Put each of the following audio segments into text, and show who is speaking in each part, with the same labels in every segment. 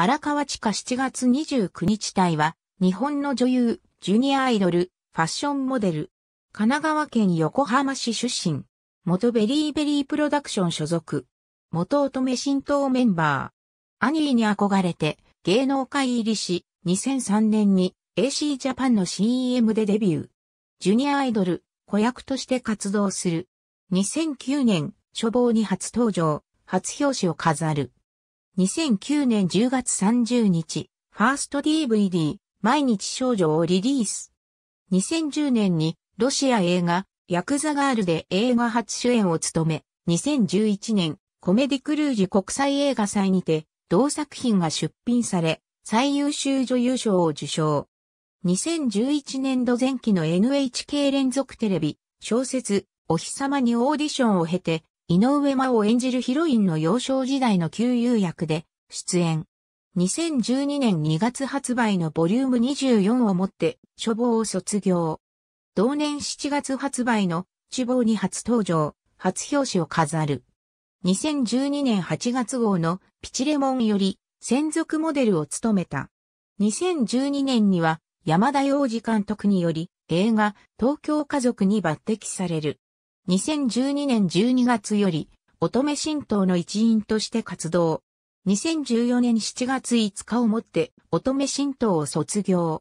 Speaker 1: 荒川地下7月29日隊は、日本の女優、ジュニアアイドル、ファッションモデル。神奈川県横浜市出身。元ベリーベリープロダクション所属。元乙女新党メンバー。アニーに憧れて芸能界入りし、2003年に AC ジャパンの CM でデビュー。ジュニアアイドル、子役として活動する。2009年、初房に初登場、初表紙を飾る。2009年10月30日、ファースト DVD、毎日少女をリリース。2010年に、ロシア映画、ヤクザガールで映画初主演を務め、2011年、コメディクルージュ国際映画祭にて、同作品が出品され、最優秀女優賞を受賞。2011年度前期の NHK 連続テレビ、小説、お日様にオーディションを経て、井上真を演じるヒロインの幼少時代の旧友役で出演。2012年2月発売のボリューム24をもって処房を卒業。同年7月発売の厨望に初登場、初表紙を飾る。2012年8月号のピチレモンより専属モデルを務めた。2012年には山田洋次監督により映画東京家族に抜擢される。2012年12月より、乙女神道の一員として活動。2014年7月5日をもって、乙女神道を卒業。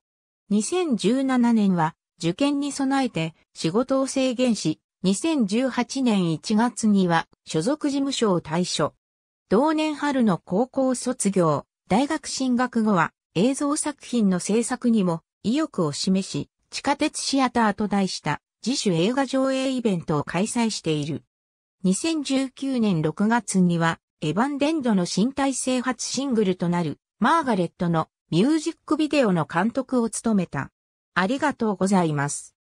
Speaker 1: 2017年は、受験に備えて仕事を制限し、2018年1月には所属事務所を退所。同年春の高校卒業、大学進学後は映像作品の制作にも意欲を示し、地下鉄シアターと題した自主映画上映イベントを開催している。2019年6月には、エヴァンデンドの新体制初シングルとなる、マーガレットのミュージックビデオの監督を務めた。ありがとうございます。